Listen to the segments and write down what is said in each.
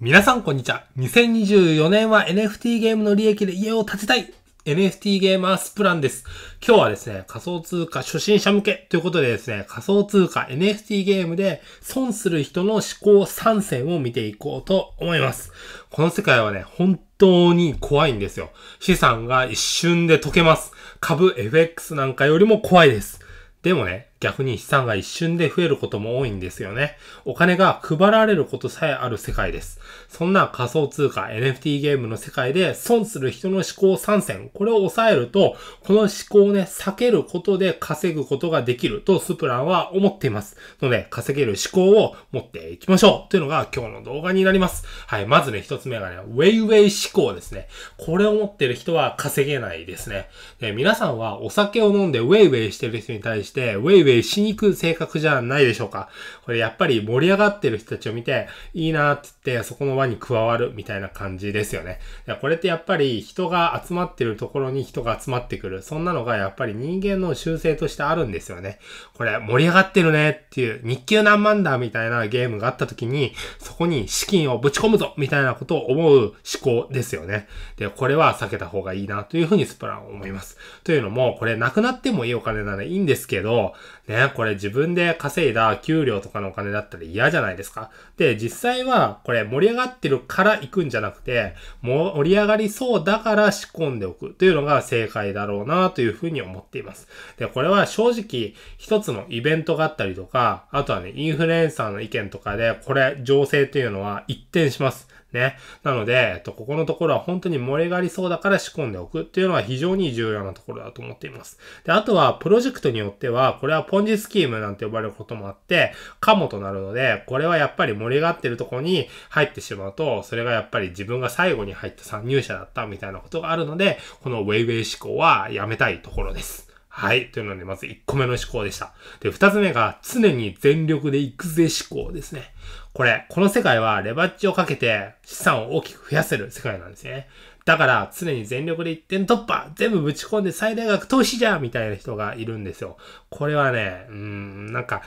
皆さんこんにちは。2024年は NFT ゲームの利益で家を建てたい NFT ゲーマースプランです。今日はですね、仮想通貨初心者向けということでですね、仮想通貨 NFT ゲームで損する人の思考参戦を見ていこうと思います。この世界はね、本当に怖いんですよ。資産が一瞬で溶けます。株 FX なんかよりも怖いです。でもね、逆に資産が一瞬で増えることも多いんですよね。お金が配られることさえある世界です。そんな仮想通貨 NFT ゲームの世界で損する人の思考参戦、これを抑えると、この思考をね、避けることで稼ぐことができるとスプランは思っています。ので、稼げる思考を持っていきましょうというのが今日の動画になります。はい、まずね、一つ目がね、ウェイウェイ思考ですね。これを持ってる人は稼げないですね。で皆さんはお酒を飲んでウェイウェイしてる人に対して、ウェイウェイベしに行く性格じゃないでしょうか。これやっぱり盛り上がってる人たちを見て、いいなって言って、そこの輪に加わるみたいな感じですよね。これってやっぱり人が集まってるところに人が集まってくる。そんなのがやっぱり人間の習性としてあるんですよね。これ盛り上がってるねっていう、日給何万だみたいなゲームがあった時に、そこに資金をぶち込むぞみたいなことを思う思考ですよね。で、これは避けた方がいいなというふうにスプランは思います。というのも、これなくなってもいいお金ならいいんですけど、ね、これ自分で稼いだ給料とかのお金だったら嫌じゃないですか。で、実際はこれ盛り上がってるから行くんじゃなくて、盛り上がりそうだから仕込んでおくというのが正解だろうなというふうに思っています。で、これは正直一つのイベントがあったりとか、あとはね、インフルエンサーの意見とかで、これ情勢というのは一転します。ね。なので、えっと、ここのところは本当に漏れがありそうだから仕込んでおくっていうのは非常に重要なところだと思っています。で、あとは、プロジェクトによっては、これはポンジスキームなんて呼ばれることもあって、カモとなるので、これはやっぱり盛り上がってるとこに入ってしまうと、それがやっぱり自分が最後に入った参入者だったみたいなことがあるので、このウェイウェイ思考はやめたいところです。はい。というので、まず1個目の思考でした。で、2つ目が、常に全力で行くぜ思考ですね。これ、この世界はレバッジをかけて資産を大きく増やせる世界なんですね。だから常に全力で一点突破全部ぶち込んで最大額投資じゃみたいな人がいるんですよ。これはね、うん、なんか、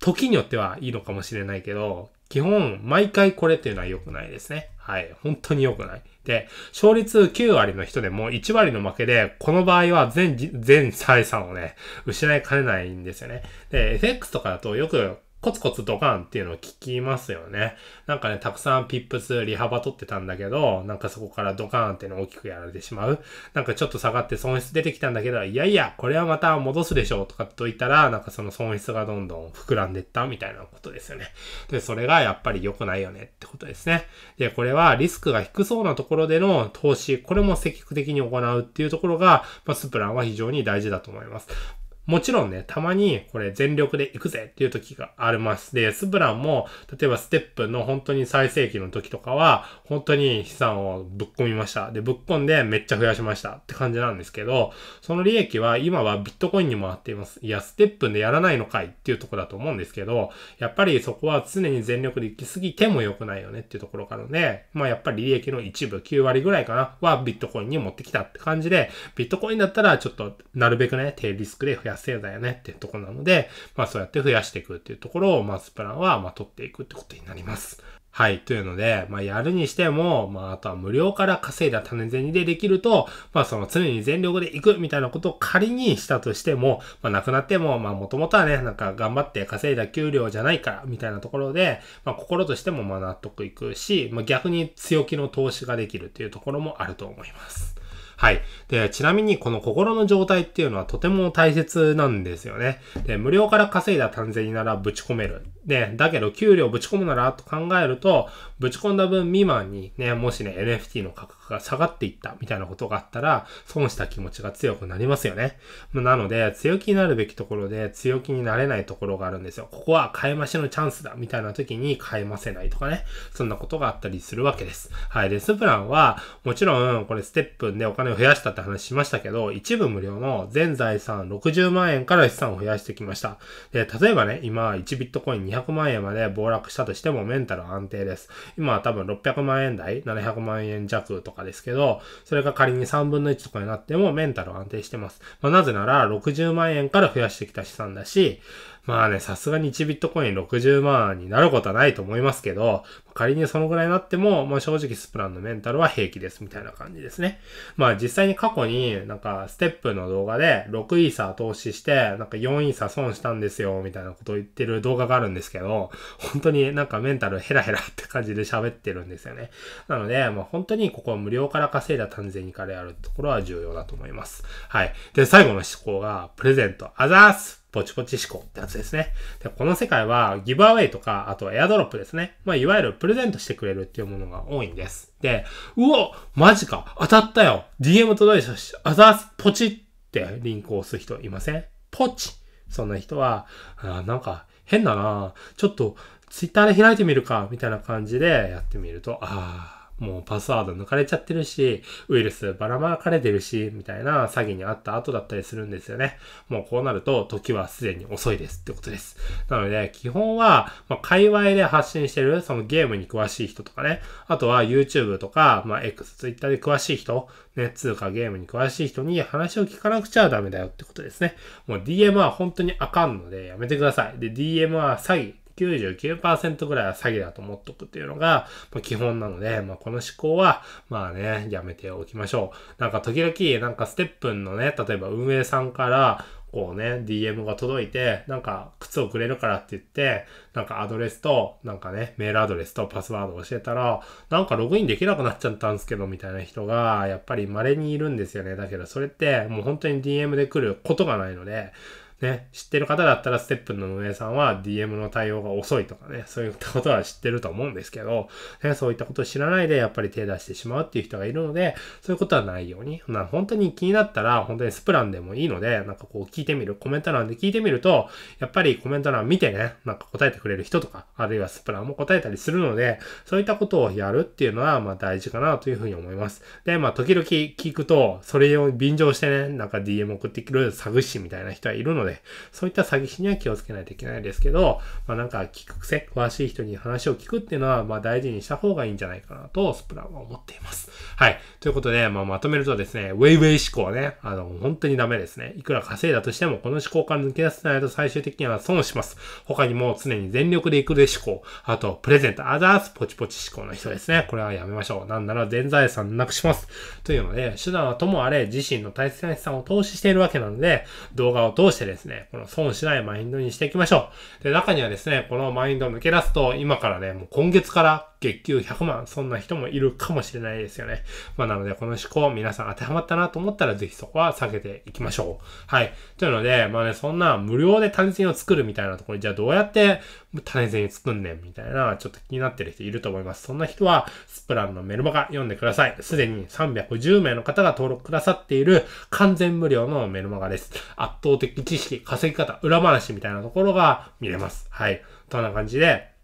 時によってはいいのかもしれないけど、基本、毎回これっていうのは良くないですね。はい。本当に良くない。で、勝率9割の人でも1割の負けで、この場合は全、全財産をね、失いかねないんですよね。で、FX とかだとよくコツコツドカンっていうのを聞きますよね。なんかね、たくさんピップス、利幅取ってたんだけど、なんかそこからドカーンっていうのを大きくやられてしまう。なんかちょっと下がって損失出てきたんだけど、いやいや、これはまた戻すでしょうとかって言ったら、なんかその損失がどんどん膨らんでったみたいなことですよね。で、それがやっぱり良くないよねってことですね。で、これはリスクが低そうなところでの投資、これも積極的に行うっていうところが、まあ、スプランは非常に大事だと思います。もちろんね、たまにこれ全力で行くぜっていう時があります。で、スプランも、例えばステップの本当に最盛期の時とかは、本当に資産をぶっ込みました。で、ぶっ込んでめっちゃ増やしましたって感じなんですけど、その利益は今はビットコインに回っています。いや、ステップでやらないのかいっていうとこだと思うんですけど、やっぱりそこは常に全力で行き過ぎても良くないよねっていうところからね、まあやっぱり利益の一部、9割ぐらいかな、はビットコインに持ってきたって感じで、ビットコインだったらちょっとなるべくね、低リスクで増やせいだよねっていうとこなので、まあそうやって増やしていくっていうところを、まスプランは、まあ取っていくってことになります。はい。というので、まあ、やるにしても、まあ、あとは無料から稼いだ種銭でできると、まあ、その常に全力で行くみたいなことを仮にしたとしても、まあ、なくなっても、まあ、もともとはね、なんか頑張って稼いだ給料じゃないから、みたいなところで、まあ、心としても、ま納得いくし、まあ、逆に強気の投資ができるというところもあると思います。はい。で、ちなみにこの心の状態っていうのはとても大切なんですよね。で、無料から稼いだ単税にならぶち込める。ね、だけど給料ぶち込むならと考えると、ぶち込んだ分未満にね、もしね、NFT の価格が下がっていったみたいなことがあったら、損した気持ちが強くなりますよね。なので、強気になるべきところで強気になれないところがあるんですよ。ここは買い増しのチャンスだみたいな時に買い増せないとかね、そんなことがあったりするわけです。はい。で、スプランは、もちろん、これステップでお金を増やしたって話しましたけど、一部無料の全財産60万円から資産を増やしてきました。で、例えばね、今1ビットコイン200 200万円まで暴落したとしてもメンタル安定です。今は多分600万円台、700万円弱とかですけど、それが仮に3分の1とかになってもメンタル安定してます。まあ、なぜなら60万円から増やしてきた資産だし、まあね、さすがに1ビットコイン60万になることはないと思いますけど、仮にそのぐらいになっても、まあ正直スプランのメンタルは平気ですみたいな感じですね。まあ実際に過去になんかステップの動画で6イーサー投資して、なんか4イーサー損したんですよみたいなことを言ってる動画があるんですけど、本当になんかメンタルヘラヘラって感じで喋ってるんですよね。なので、まあ本当にここは無料から稼いだ単純にからやるところは重要だと思います。はい。で、最後の思考がプレゼント。あざーすポチポチ思考ってやつですね。で、この世界はギブアウェイとか、あとエアドロップですね。まあ、いわゆるプレゼントしてくれるっていうものが多いんです。で、うおマジか当たったよ !DM 届いたし、あざすポチってリンクを押す人いませんポチそんな人は、あなんか変だなちょっとツイッターで開いてみるかみたいな感じでやってみると、ああ、もうパスワード抜かれちゃってるし、ウイルスばらまかれてるし、みたいな詐欺にあった後だったりするんですよね。もうこうなると時はすでに遅いですってことです。なので、基本は、まあ、界隈で発信してる、そのゲームに詳しい人とかね、あとは YouTube とか、まあ、X、Twitter で詳しい人、ね、通貨ゲームに詳しい人に話を聞かなくちゃダメだよってことですね。もう DM は本当にあかんのでやめてください。で、DM は詐欺。99%ぐらいは詐欺だと思っとくっていうのが、まあ、基本なので、まあ、この思考は、まあね、やめておきましょう。なんか時々、なんかステップンのね、例えば運営さんから、こうね、DM が届いて、なんか靴をくれるからって言って、なんかアドレスと、なんかね、メールアドレスとパスワードを教えたら、なんかログインできなくなっちゃったんですけど、みたいな人が、やっぱり稀にいるんですよね。だけど、それって、もう本当に DM で来ることがないので、ね、知ってる方だったらステップの運営さんは DM の対応が遅いとかね、そういったことは知ってると思うんですけど、ね、そういったことを知らないでやっぱり手出してしまうっていう人がいるので、そういうことはないように、まあ、本当に気になったら本当にスプランでもいいので、なんかこう聞いてみる、コメント欄で聞いてみると、やっぱりコメント欄見てね、なんか答えてくれる人とか、あるいはスプランも答えたりするので、そういったことをやるっていうのは、まあ大事かなというふうに思います。で、まあ時々聞くと、それを便乗してね、なんか DM 送ってくる探しみたいな人はいるので、で、そういった詐欺師には気をつけないといけないですけど、まあなんか聞く癖、詳しい人に話を聞くっていうのは、まあ大事にした方がいいんじゃないかなと、スプランは思っています。はい。ということで、まあまとめるとですね、ウェイウェイ思考ね、あの、本当にダメですね。いくら稼いだとしても、この思考から抜け出せないと最終的には損します。他にも常に全力で行くで思考、あと、プレゼント、アザースポチポチ思考の人ですね。これはやめましょう。なんなら全財産なくします。というので、手段はともあれ、自身の大切な資産を投資しているわけなので、動画を通してです、ねですね、この損しないマインドにしていきましょう。で、中にはですね、このマインドを抜け出すと、今からね、もう今月から月給100万、そんな人もいるかもしれないですよね。まあ、なので、この思考、皆さん当てはまったなと思ったら、ぜひそこは避けていきましょう。はい。というので、まあね、そんな無料で種銭を作るみたいなところじゃあどうやって種銭作んねんみたいな、ちょっと気になってる人いると思います。そんな人は、スプランのメルマガ読んでください。すでに310名の方が登録くださっている完全無料のメルマガです。圧倒的知識、稼ぎ方、裏話みたいなところが見れます。はい。そんな感じで、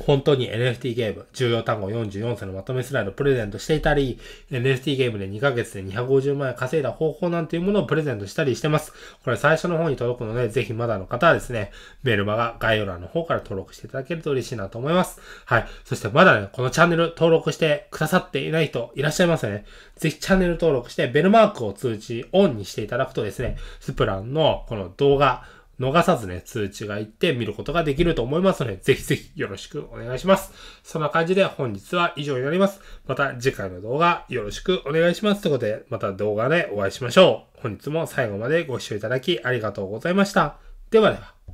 本当に NFT ゲーム、重要単語44歳のまとめスライドをプレゼントしていたり、NFT ゲームで2ヶ月で250万円稼いだ方法なんていうものをプレゼントしたりしてます。これ最初の方に届くので、ぜひまだの方はですね、メルマガ概要欄の方から登録していただけると嬉しいなと思います。はい。そしてまだね、このチャンネル登録してくださっていない人いらっしゃいますよね。ぜひチャンネル登録してベルマークを通知オンにしていただくとですね、スプランのこの動画、逃さずね、通知が行って見ることができると思いますので、ぜひぜひよろしくお願いします。そんな感じで本日は以上になります。また次回の動画よろしくお願いします。ということで、また動画でお会いしましょう。本日も最後までご視聴いただきありがとうございました。ではでは。